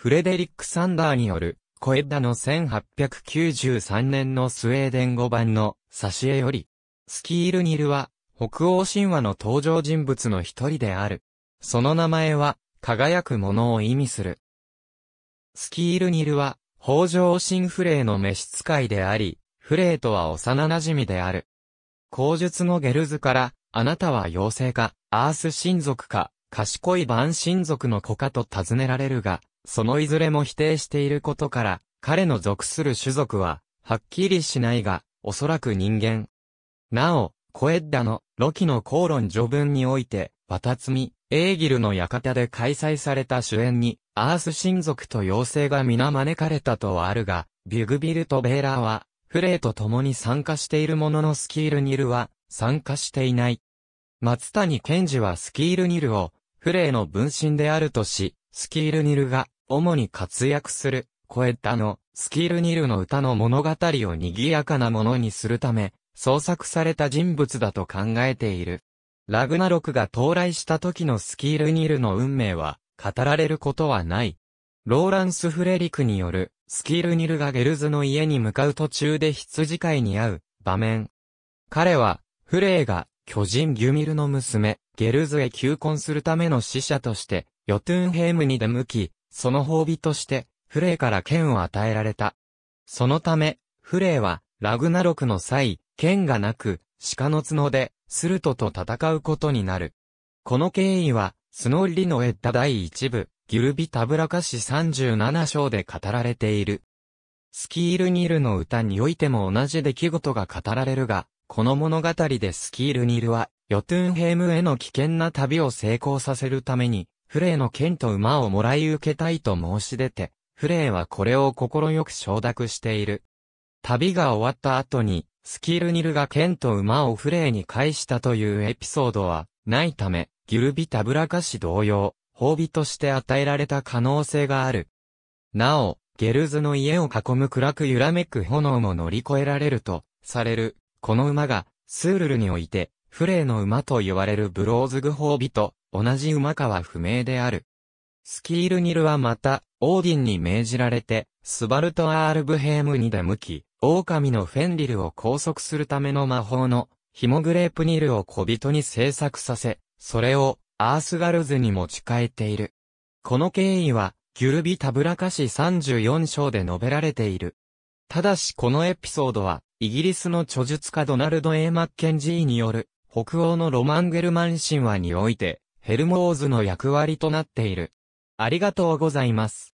フレデリック・サンダーによる、小枝の1893年のスウェーデン語版の挿絵より、スキールニルは、北欧神話の登場人物の一人である。その名前は、輝くものを意味する。スキールニルは、北条神フレイの召使いであり、フレイとは幼馴染である。口述のゲルズから、あなたは妖精か、アース神族か、賢い万神族の子かと尋ねられるが、そのいずれも否定していることから、彼の属する種族は、はっきりしないが、おそらく人間。なお、コエッダの、ロキの口論序文において、ワタツミ、エーギルの館で開催された主演に、アース神族と妖精が皆招かれたとはあるが、ビュグビルとベーラーは、フレイと共に参加しているもののスキールニルは、参加していない。松谷健二はスキールニルを、フレイの分身であるとし、スキールニルが、主に活躍する、コエタの、スキールニルの歌の物語を賑やかなものにするため、創作された人物だと考えている。ラグナロクが到来した時のスキールニルの運命は、語られることはない。ローランス・フレリクによる、スキールニルがゲルズの家に向かう途中で羊飼いに会う、場面。彼は、フレイが、巨人ギュミルの娘、ゲルズへ求婚するための使者として、ヨトゥンヘームに出向き、その褒美として、フレイから剣を与えられた。そのため、フレイは、ラグナロクの際、剣がなく、鹿の角で、スルトと戦うことになる。この経緯は、スノーリのエッダ第一部、ギュルビタブラカシ37章で語られている。スキールニールの歌においても同じ出来事が語られるが、この物語でスキールニルは、ヨトゥンヘームへの危険な旅を成功させるために、フレイの剣と馬をもらい受けたいと申し出て、フレイはこれを快く承諾している。旅が終わった後に、スキールニルが剣と馬をフレイに返したというエピソードは、ないため、ギュルビタブラカ氏同様、褒美として与えられた可能性がある。なお、ゲルズの家を囲む暗く揺らめく炎も乗り越えられると、されるこの馬が、スールルにおいて、フレイの馬と言われるブローズグホービと同じ馬かは不明である。スキールニルはまた、オーディンに命じられて、スバルト・アールブヘームに出向き、狼のフェンリルを拘束するための魔法の、ヒモグレープニルを小人に制作させ、それを、アースガルズに持ち帰っている。この経緯は、ギュルビ・タブラカシ34章で述べられている。ただしこのエピソードは、イギリスの著述家ドナルド・エ A・ マッケンジーによる、北欧のロマン・ゲルマン神話において、ヘルモーズの役割となっている。ありがとうございます。